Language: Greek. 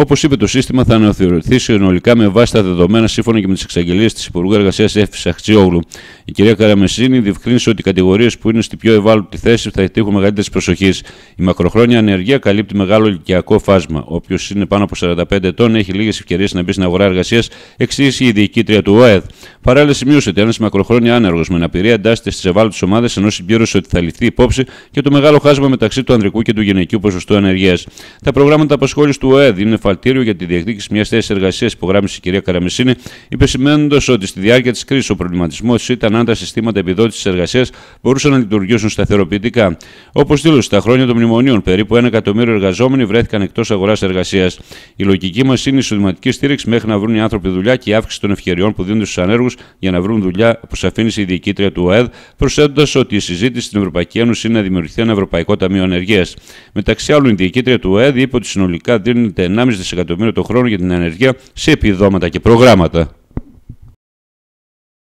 Όπως είπε, το σύστημα θα αναθεωρηθεί συνολικά με βάση τα δεδομένα σύμφωνα και με τις εξαγγελίες της Υπουργού Εργασίας Εύη Αχτσιόγλου. Η κυρία Καραμεσίνη διευκρίνησε ότι οι κατηγορίες που είναι στη πιο ευάλωτη θέση θα τύχουν μεγαλύτερης προσοχής. Η μακροχρόνια ανεργία καλύπτει μεγάλο ηλικιακό φάσμα. Όποιο είναι πάνω από 45 ετών έχει λίγες ευκαιρίες να μπει στην αγορά εργασίας, εξήγησε η διοικήτρια του ΟΕΔ. Παράλληλα, σημείωσε ότι ένας μακροχρόνια άνεργος με αναπηρία εντάσσεται στις ευάλωτες ομάδες, ενώ συμπλήρωσε ότι θα ληφθεί υπόψη και το μεγάλο χάσμα μεταξύ του ανδρικού και του γυναικείου ποσοστού ανεργίας. Τα προγράμματα απασχόλησης του ΟΕΔ είναι φαλτήριο για τη διεκδίκηση μιας θέσης εργασίας, υπογράμμισε η κυρία Καραμεσίνη, υπεσημένοντα ότι στη διάρκεια της κρίσης ο προβληματισμός ήταν αν τα συστήματα επιδότησης εργασίας μπορούσαν να λειτουργήσουν σταθεροποιητικά. Όπως δήλωσε, τα χρόνια των μνημονίων, περίπου 1 εκατομμύριο εργαζόμενοι βρέθηκαν εκτός αγοράς εργασίας. Η λογική μας είναι η στήριξη μέχρι να βρουν οι άνθρωποι δουλειά και η αύξηση των ευκαιριών που δίνονται στους ανέργους για να βρουν δουλειά, που αφήνει η διοικήτρια του ΟΕΔ, προσθέτοντας ότι η συζήτηση στην Ευρωπαϊκή Ένωση είναι να δημιουργηθεί ένα Ευρωπαϊκό Ταμείο Ανεργίας. Μεταξύ άλλων, η διοικήτρια του ΟΕΔ είπε ότι συνολικά δίνεται 1,5 δισεκατομμύριο το χρόνο για την ενεργεία σε επιδόματα και προγράμματα.